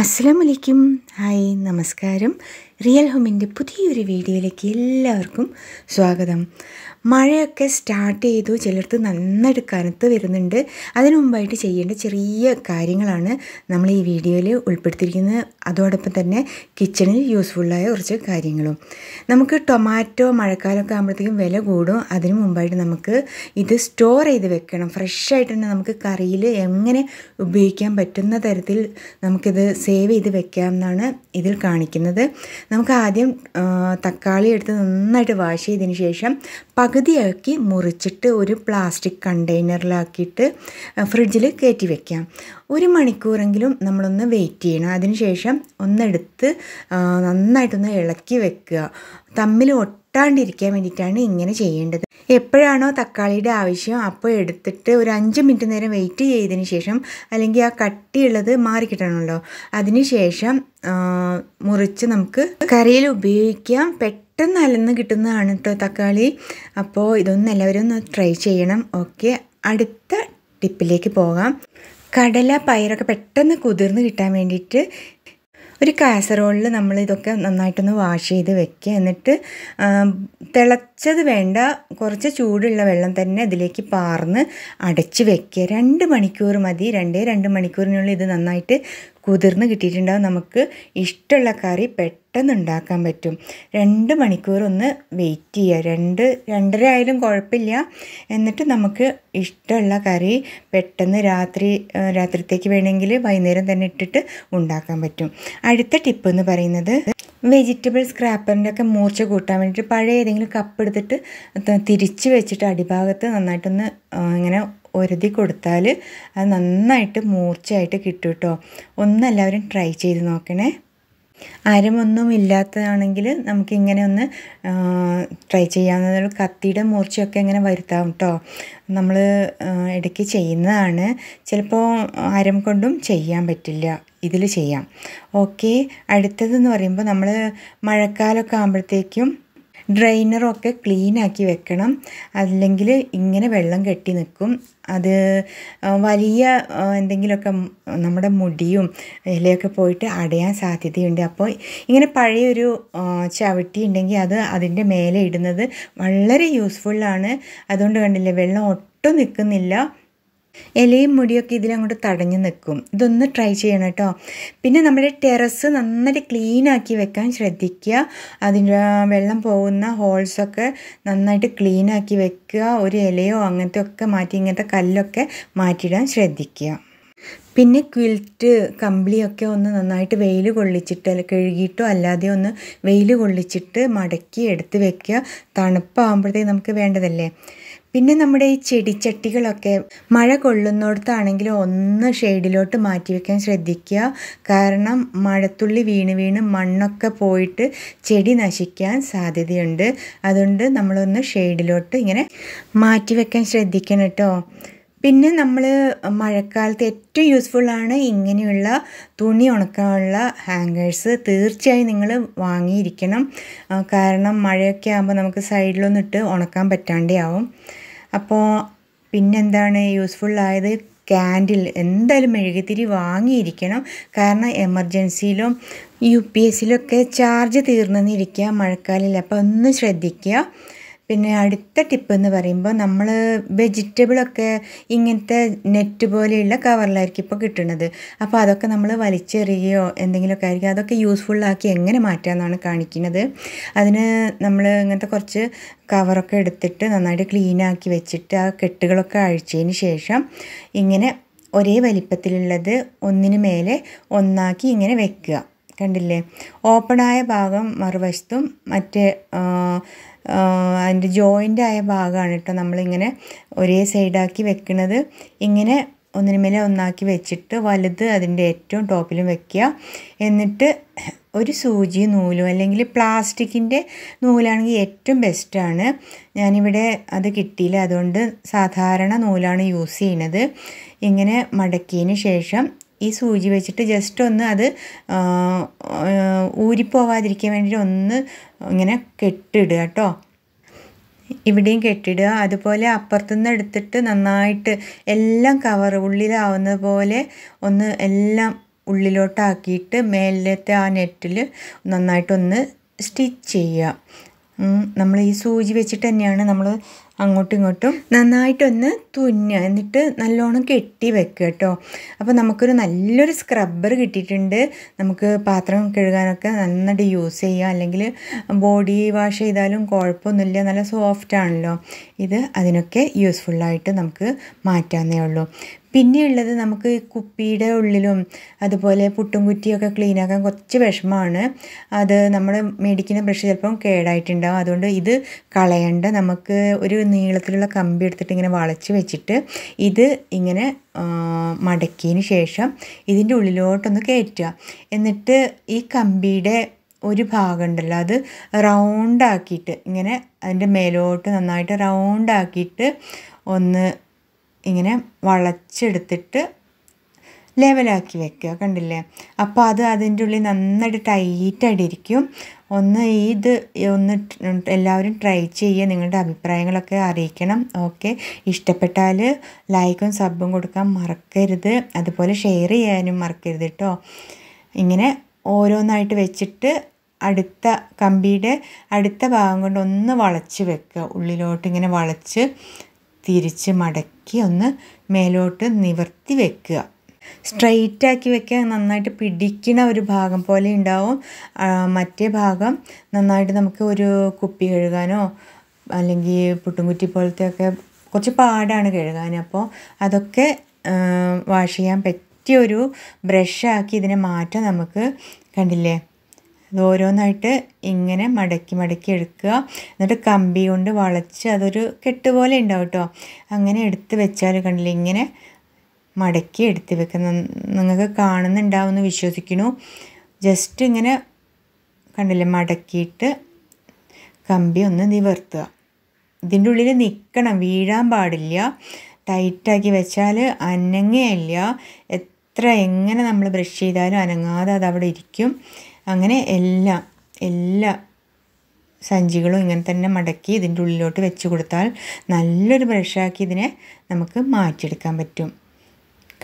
അസ്സാം വലൈക്കും ഹായ് നമസ്കാരം റിയൽ ഹോമിൻ്റെ പുതിയൊരു വീഡിയോയിലേക്ക് എല്ലാവർക്കും സ്വാഗതം മഴയൊക്കെ സ്റ്റാർട്ട് ചെയ്തു ചിലർത്ത് നന്നായിട്ട് കനത്ത് വരുന്നുണ്ട് അതിനു മുമ്പായിട്ട് ചെയ്യേണ്ട ചെറിയ കാര്യങ്ങളാണ് നമ്മൾ ഈ വീഡിയോയിൽ ഉൾപ്പെടുത്തിയിരിക്കുന്നത് അതോടൊപ്പം തന്നെ കിച്ചണിൽ യൂസ്ഫുള്ളായ കുറച്ച് കാര്യങ്ങളും നമുക്ക് ടൊമാറ്റോ മഴക്കാലമൊക്കെ ആകുമ്പോഴത്തേക്കും വില കൂടും അതിനു മുമ്പായിട്ട് നമുക്ക് ഇത് സ്റ്റോർ ചെയ്ത് വെക്കണം ഫ്രഷായിട്ട് തന്നെ നമുക്ക് കറിയിൽ എങ്ങനെ ഉപയോഗിക്കാൻ പറ്റുന്ന തരത്തിൽ നമുക്കിത് സേവ് ചെയ്ത് വെക്കാം എന്നാണ് ഇതിൽ കാണിക്കുന്നത് നമുക്ക് ആദ്യം തക്കാളി എടുത്ത് നന്നായിട്ട് വാഷ് ചെയ്തതിന് ശേഷം പകുതിയാക്കി മുറിച്ചിട്ട് ഒരു പ്ലാസ്റ്റിക് കണ്ടെയ്നറിലാക്കിയിട്ട് ഫ്രിഡ്ജിൽ കയറ്റി വെക്കാം ഒരു മണിക്കൂറെങ്കിലും നമ്മളൊന്ന് വെയിറ്റ് ചെയ്യണം അതിനുശേഷം ഒന്നെടുത്ത് നന്നായിട്ടൊന്ന് ഇളക്കി വെക്കുക തമ്മിൽ ഒട്ടാണ്ടിരിക്കാൻ വേണ്ടിയിട്ടാണ് ഇങ്ങനെ ചെയ്യേണ്ടത് എപ്പോഴാണോ തക്കാളിയുടെ ആവശ്യം അപ്പോൾ എടുത്തിട്ട് ഒരു അഞ്ച് മിനിറ്റ് നേരം വെയിറ്റ് ചെയ്തതിന് ശേഷം അല്ലെങ്കിൽ ആ കട്ടിയുള്ളത് മാറിക്കിട്ടണമല്ലോ അതിന് ശേഷം മുറിച്ച് നമുക്ക് കറിയിൽ ഉപയോഗിക്കാം പെട്ടെന്ന് അലന്ന് കിട്ടുന്നതാണ് കേട്ടോ തക്കാളി അപ്പോൾ ഇതൊന്നും എല്ലാവരും ഒന്ന് ട്രൈ ചെയ്യണം ഓക്കെ അടുത്ത ടിപ്പിലേക്ക് പോകാം കടല പയറൊക്കെ പെട്ടെന്ന് കുതിർന്ന് കിട്ടാൻ വേണ്ടിയിട്ട് ഒരു കാസറോളിൽ നമ്മൾ ഇതൊക്കെ നന്നായിട്ടൊന്ന് വാഷ് ചെയ്ത് വെക്കുക എന്നിട്ട് തിളച്ചത് വേണ്ട കുറച്ച് ചൂടുള്ള വെള്ളം തന്നെ അതിലേക്ക് പാർന്ന് അടച്ച് വെക്കുക രണ്ട് മണിക്കൂർ മതി രണ്ടേ രണ്ട് മണിക്കൂറിനുള്ളിൽ ഇത് നന്നായിട്ട് കുതിർന്ന് കിട്ടിയിട്ടുണ്ടാവും നമുക്ക് ഇഷ്ടമുള്ള കറി പെട്ടെന്ന് പെട്ടെന്ന് ഉണ്ടാക്കാൻ പറ്റും രണ്ട് മണിക്കൂർ ഒന്ന് വെയിറ്റ് ചെയ്യുക രണ്ട് രണ്ടര ആയാലും കുഴപ്പമില്ല എന്നിട്ട് നമുക്ക് ഇഷ്ടമുള്ള കറി പെട്ടെന്ന് രാത്രി രാത്രിത്തേക്ക് വേണമെങ്കിൽ വൈകുന്നേരം തന്നെ ഇട്ടിട്ട് ഉണ്ടാക്കാൻ പറ്റും അടുത്ത ടിപ്പ് എന്ന് പറയുന്നത് വെജിറ്റബിൾ സ്ക്രാപ്പറിൻ്റെ ഒക്കെ മൂർച്ച കൂട്ടാൻ വേണ്ടിയിട്ട് പഴയ ഏതെങ്കിലും കപ്പ് എടുത്തിട്ട് തിരിച്ച് വെച്ചിട്ട് അടിഭാഗത്ത് നന്നായിട്ടൊന്ന് ഇങ്ങനെ ഒരുതി കൊടുത്താൽ അത് നന്നായിട്ട് മൂർച്ചയായിട്ട് കിട്ടും കേട്ടോ ഒന്നെല്ലാവരും ട്രൈ ചെയ്ത് നോക്കണേ ആരുമൊന്നും ഇല്ലാത്തതാണെങ്കിൽ നമുക്കിങ്ങനെ ഒന്ന് ട്രൈ ചെയ്യാവുന്ന കത്തിയുടെ മൂർച്ചയൊക്കെ ഇങ്ങനെ വരുത്താം കേട്ടോ നമ്മൾ ഇടയ്ക്ക് ചെയ്യുന്നതാണ് ചിലപ്പോൾ ആരം കൊണ്ടും ചെയ്യാൻ പറ്റില്ല ഇതിൽ ചെയ്യാം ഓക്കെ അടുത്തതെന്ന് പറയുമ്പോൾ നമ്മൾ മഴക്കാലമൊക്കെ ആകുമ്പോഴത്തേക്കും ഡ്രെയിനറൊക്കെ ക്ലീനാക്കി വെക്കണം അല്ലെങ്കിൽ ഇങ്ങനെ വെള്ളം കെട്ടി നിൽക്കും അത് വലിയ എന്തെങ്കിലുമൊക്കെ നമ്മുടെ മുടിയും ഇലയൊക്കെ പോയിട്ട് അടയാൻ സാധ്യതയുണ്ട് അപ്പോൾ ഇങ്ങനെ പഴയൊരു ചവിട്ടി ഉണ്ടെങ്കിൽ അത് അതിൻ്റെ മേലെ ഇടുന്നത് വളരെ യൂസ്ഫുള്ളാണ് അതുകൊണ്ട് കണ്ടില്ലേ വെള്ളം ഒട്ടും നിൽക്കുന്നില്ല ഇലയും മുടിയൊക്കെ ഇതിലങ്ങോട്ട് തടഞ്ഞു നിൽക്കും ഇതൊന്ന് ട്രൈ ചെയ്യണം കേട്ടോ പിന്നെ നമ്മുടെ ടെറസ് നന്നായിട്ട് ക്ലീനാക്കി വെക്കാൻ ശ്രദ്ധിക്കുക അതിൻ്റെ വെള്ളം പോകുന്ന ഹോൾസൊക്കെ നന്നായിട്ട് ക്ലീനാക്കി വെക്കുക ഒരു ഇലയോ അങ്ങനത്തെ ഒക്കെ മാറ്റി ഇങ്ങനത്തെ കല്ലൊക്കെ മാറ്റിയിടാൻ ശ്രദ്ധിക്കുക പിന്നെ ക്വിൽറ്റ് കമ്പിളിയൊക്കെ ഒന്ന് നന്നായിട്ട് വെയിൽ കൊള്ളിച്ചിട്ട് അല്ലെങ്കിൽ കഴുകിയിട്ടോ അല്ലാതെ ഒന്ന് വെയിൽ കൊള്ളിച്ചിട്ട് മടക്കി എടുത്ത് വെക്കുക തണുപ്പാകുമ്പോഴത്തേക്ക് നമുക്ക് വേണ്ടതല്ലേ പിന്നെ നമ്മുടെ ഈ ചെടിച്ചട്ടികളൊക്കെ മഴ കൊള്ളുന്നിടത്താണെങ്കിലും ഒന്ന് ഷെയ്ഡിലോട്ട് മാറ്റി വെക്കാൻ ശ്രദ്ധിക്കുക കാരണം മഴത്തുള്ളി വീണ് വീണ് മണ്ണൊക്കെ പോയിട്ട് ചെടി നശിക്കാൻ സാധ്യതയുണ്ട് അതുകൊണ്ട് നമ്മളൊന്ന് ഷെയ്ഡിലോട്ട് ഇങ്ങനെ മാറ്റി വെക്കാൻ ശ്രദ്ധിക്കണം കേട്ടോ പിന്നെ നമ്മൾ മഴക്കാലത്ത് ഏറ്റവും യൂസ്ഫുള്ളാണ് ഇങ്ങനെയുള്ള തുണി ഉണക്കാനുള്ള ഹാങ്കേഴ്സ് തീർച്ചയായും നിങ്ങൾ വാങ്ങിയിരിക്കണം കാരണം മഴയൊക്കെ ആകുമ്പോൾ നമുക്ക് സൈഡിലൊന്നിട്ട് ഉണക്കാൻ പറ്റാണ്ടാവും അപ്പോൾ പിന്നെന്താണ് യൂസ്ഫുള്ളായത് ക്യാൻഡിൽ എന്തായാലും മെഴുകുതിരി വാങ്ങിയിരിക്കണം കാരണം എമർജൻസിയിലും യു പി എസ്സിലൊക്കെ ചാർജ് തീർന്നെന്നിരിക്കുക മഴക്കാലത്തിൽ അപ്പോൾ ഒന്ന് ശ്രദ്ധിക്കുക പിന്നെ അടുത്ത ടിപ്പ് എന്ന് പറയുമ്പോൾ നമ്മൾ വെജിറ്റബിളൊക്കെ ഇങ്ങനത്തെ നെറ്റ് പോലെയുള്ള കവറിലായിരിക്കും ഇപ്പോൾ കിട്ടുന്നത് അപ്പോൾ അതൊക്കെ നമ്മൾ വലിച്ചെറിയുകയോ എന്തെങ്കിലുമൊക്കെ ആയിരിക്കും അതൊക്കെ യൂസ്ഫുള്ളാക്കി എങ്ങനെ മാറ്റാമെന്നാണ് കാണിക്കുന്നത് അതിന് നമ്മൾ ഇങ്ങനത്തെ കുറച്ച് കവറൊക്കെ എടുത്തിട്ട് നന്നായിട്ട് ക്ലീനാക്കി വെച്ചിട്ട് ആ കെട്ടുകളൊക്കെ അഴിച്ചതിന് ശേഷം ഇങ്ങനെ ഒരേ വലിപ്പത്തിലുള്ളത് ഒന്നിന് മേലെ ഒന്നാക്കി ഇങ്ങനെ വെക്കുക കണ്ടില്ലേ ഓപ്പണായ ഭാഗം മറുവശത്തും മറ്റേ അതിൻ്റെ ജോയിൻ്റ് ആയ ഭാഗമാണ് കേട്ടോ നമ്മളിങ്ങനെ ഒരേ സൈഡാക്കി വെക്കുന്നത് ഇങ്ങനെ ഒന്നിനുമേലെ ഒന്നാക്കി വെച്ചിട്ട് വലുത് അതിൻ്റെ ഏറ്റവും ടോപ്പിലും വെക്കുക എന്നിട്ട് ഒരു സൂചി നൂലും അല്ലെങ്കിൽ പ്ലാസ്റ്റിക്കിൻ്റെ നൂലാണെങ്കിൽ ഏറ്റവും ബെസ്റ്റാണ് ഞാനിവിടെ അത് കിട്ടിയില്ല അതുകൊണ്ട് സാധാരണ നൂലാണ് യൂസ് ചെയ്യുന്നത് ഇങ്ങനെ മടക്കിയതിന് ശേഷം ഈ സൂചി വെച്ചിട്ട് ജസ്റ്റ് ഒന്ന് അത് ഊരിപ്പോവാതിരിക്കാൻ വേണ്ടിയിട്ട് ഒന്ന് ഇങ്ങനെ കെട്ടിടുക കേട്ടോ ഇവിടെയും കെട്ടിടുക അതുപോലെ അപ്പുറത്തുനിന്ന് എടുത്തിട്ട് നന്നായിട്ട് എല്ലാം കവർ ഉള്ളിലാവുന്നത് പോലെ ഒന്ന് എല്ലാം ഉള്ളിലോട്ടാക്കിയിട്ട് മേലത്തെ ആ നെറ്റിൽ നന്നായിട്ടൊന്ന് സ്റ്റിച്ച് ചെയ്യുക നമ്മൾ ഈ സൂചി വെച്ചിട്ട് തന്നെയാണ് നമ്മൾ അങ്ങോട്ടും ഇങ്ങോട്ടും നന്നായിട്ടൊന്ന് തുന്നുക എന്നിട്ട് നല്ലോണം കെട്ടി വെക്കുക കേട്ടോ അപ്പോൾ നമുക്കൊരു നല്ലൊരു സ്ക്രബ്ബർ കിട്ടിയിട്ടുണ്ട് നമുക്ക് പാത്രം കഴുകാനൊക്കെ നന്നായിട്ട് യൂസ് ചെയ്യാം അല്ലെങ്കിൽ ബോഡി വാഷ് ചെയ്താലും കുഴപ്പമൊന്നുമില്ല നല്ല സോഫ്റ്റ് ആണല്ലോ ഇത് അതിനൊക്കെ യൂസ്ഫുള്ളായിട്ട് നമുക്ക് മാറ്റാവുന്നേ ഉള്ളൂ പിന്നെയുള്ളത് നമുക്ക് കുപ്പിയുടെ ഉള്ളിലും അതുപോലെ പുട്ടും കുറ്റിയൊക്കെ ക്ലീൻ ആക്കാൻ കുറച്ച് വിഷമമാണ് അത് നമ്മൾ മേടിക്കുന്ന ബ്രഷ് ചിലപ്പം കേടായിട്ടുണ്ടാവും അതുകൊണ്ട് ഇത് കളയേണ്ട നമുക്ക് ഒരു നീളത്തിലുള്ള കമ്പി എടുത്തിട്ട് ഇങ്ങനെ വളച്ച് വെച്ചിട്ട് ഇത് ഇങ്ങനെ മടക്കിയതിന് ശേഷം ഇതിൻ്റെ ഉള്ളിലോട്ടൊന്ന് കയറ്റുക എന്നിട്ട് ഈ കമ്പിയുടെ ഒരു ഭാഗം ഉണ്ടല്ലോ അത് റൗണ്ടാക്കിയിട്ട് ഇങ്ങനെ അതിൻ്റെ മേലോട്ട് നന്നായിട്ട് റൗണ്ടാക്കിയിട്ട് ഒന്ന് ഇങ്ങനെ വളച്ചെടുത്തിട്ട് ലെവലാക്കി വെക്കുക കണ്ടില്ലേ അപ്പോൾ അത് അതിൻ്റെ ഉള്ളിൽ നന്നായിട്ട് ടൈറ്റായിട്ട് ഇരിക്കും ഒന്ന് ഇത് ഒന്ന് എല്ലാവരും ട്രൈ ചെയ്യുക നിങ്ങളുടെ അഭിപ്രായങ്ങളൊക്കെ അറിയിക്കണം ഓക്കെ ഇഷ്ടപ്പെട്ടാൽ ലൈക്കും സബും കൊടുക്കാൻ മറക്കരുത് അതുപോലെ ഷെയർ ചെയ്യാനും മറക്കരുത് കേട്ടോ ഇങ്ങനെ ഓരോന്നായിട്ട് വെച്ചിട്ട് അടുത്ത കമ്പിയുടെ അടുത്ത ഭാഗം കൊണ്ട് ഒന്ന് വളച്ച് വെക്കുക ഉള്ളിലോട്ട് ഇങ്ങനെ വളച്ച് തിരിച്ച് മടക്കി ഒന്ന് മേലോട്ട് നിവർത്തി വെക്കുക സ്ട്രെയിറ്റാക്കി വെക്കാൻ നന്നായിട്ട് പിടിക്കണ ഒരു ഭാഗം പോലെ ഉണ്ടാവും മറ്റേ ഭാഗം നന്നായിട്ട് നമുക്ക് ഒരു കുപ്പി കഴുകാനോ അല്ലെങ്കിൽ പുട്ടുംകുറ്റി പോലത്തെയൊക്കെ കുറച്ച് പാടാണ് കഴുകാൻ അപ്പോൾ അതൊക്കെ വാഷ് ചെയ്യാൻ പറ്റിയൊരു ബ്രഷാക്കി ഇതിനെ മാറ്റം നമുക്ക് കണ്ടില്ലേ അത് ഓരോന്നായിട്ട് ഇങ്ങനെ മടക്കി മടക്കി എടുക്കുക എന്നിട്ട് കമ്പി കൊണ്ട് വളച്ച് അതൊരു കെട്ട് പോലെ ഉണ്ടാവും കേട്ടോ അങ്ങനെ എടുത്ത് വെച്ചാൽ കണ്ടില്ലേ ഇങ്ങനെ മടക്കി എടുത്ത് വെക്കുന്ന നിങ്ങൾക്ക് കാണുന്നുണ്ടാവുമെന്ന് വിശ്വസിക്കുന്നു ജസ്റ്റ് ഇങ്ങനെ കണ്ടില്ലേ മടക്കിയിട്ട് കമ്പി ഒന്ന് നിവർത്തുക ഇതിൻ്റെ ഉള്ളിൽ നിൽക്കണം വീഴാൻ പാടില്ല ടൈറ്റാക്കി വെച്ചാൽ അനങ്ങയില്ല എത്ര എങ്ങനെ നമ്മൾ ബ്രഷ് ചെയ്താലും അനങ്ങാതെ അത് അവിടെ ഇരിക്കും അങ്ങനെ എല്ലാം എല്ലാ സഞ്ചികളും ഇങ്ങനെ തന്നെ മടക്കി ഇതിൻ്റെ ഉള്ളിലോട്ട് വെച്ച് കൊടുത്താൽ നല്ലൊരു ബ്രഷാക്കി ഇതിനെ നമുക്ക് മാറ്റിയെടുക്കാൻ പറ്റും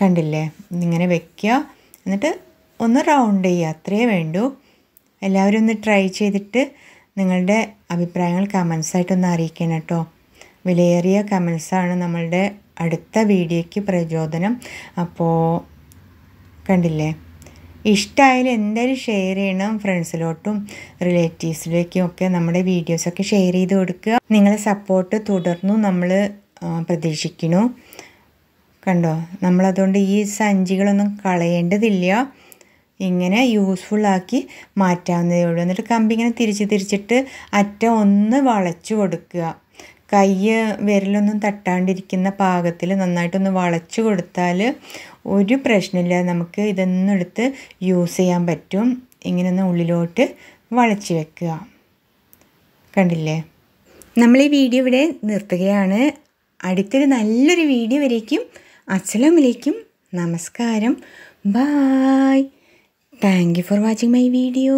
കണ്ടില്ലേ ഇങ്ങനെ വെക്കുക എന്നിട്ട് ഒന്ന് റൗണ്ട് ചെയ്യുക അത്രയേ വേണ്ടൂ എല്ലാവരും ഒന്ന് ട്രൈ ചെയ്തിട്ട് നിങ്ങളുടെ അഭിപ്രായങ്ങൾ കമൻസായിട്ടൊന്ന് അറിയിക്കണം കേട്ടോ വിലയേറിയ കമൻസാണ് നമ്മളുടെ അടുത്ത വീഡിയോയ്ക്ക് പ്രചോദനം അപ്പോൾ കണ്ടില്ലേ ഇഷ്ടമായാലും എന്തായാലും ഷെയർ ചെയ്യണം ഫ്രണ്ട്സിലോട്ടും റിലേറ്റീവ്സിലേക്കും ഒക്കെ നമ്മുടെ വീഡിയോസൊക്കെ ഷെയർ ചെയ്ത് കൊടുക്കുക നിങ്ങളെ സപ്പോർട്ട് തുടർന്നു നമ്മൾ പ്രതീക്ഷിക്കുന്നു കണ്ടോ നമ്മളതുകൊണ്ട് ഈ സഞ്ചികളൊന്നും കളയേണ്ടതില്ല ഇങ്ങനെ യൂസ്ഫുള്ളാക്കി മാറ്റാവുന്നതേ ഉള്ളൂ എന്നിട്ട് കമ്പി ഇങ്ങനെ തിരിച്ച് തിരിച്ചിട്ട് അറ്റം ഒന്ന് വളച്ചു കൊടുക്കുക കൈ വിരലൊന്നും തട്ടാണ്ടിരിക്കുന്ന പാകത്തിൽ നന്നായിട്ടൊന്ന് വളച്ചു കൊടുത്താൽ ഒരു പ്രശ്നമില്ല നമുക്ക് ഇതൊന്നും എടുത്ത് യൂസ് ചെയ്യാൻ പറ്റും ഇങ്ങനെ ഒന്ന് ഉള്ളിലോട്ട് വളച്ചു വെക്കുക കണ്ടില്ലേ നമ്മൾ ഈ വീഡിയോ ഇവിടെ നിർത്തുകയാണ് അടുത്തൊരു നല്ലൊരു വീഡിയോ വരേക്കും അസ്സലാമലൈക്കും നമസ്കാരം bye thank you for watching my video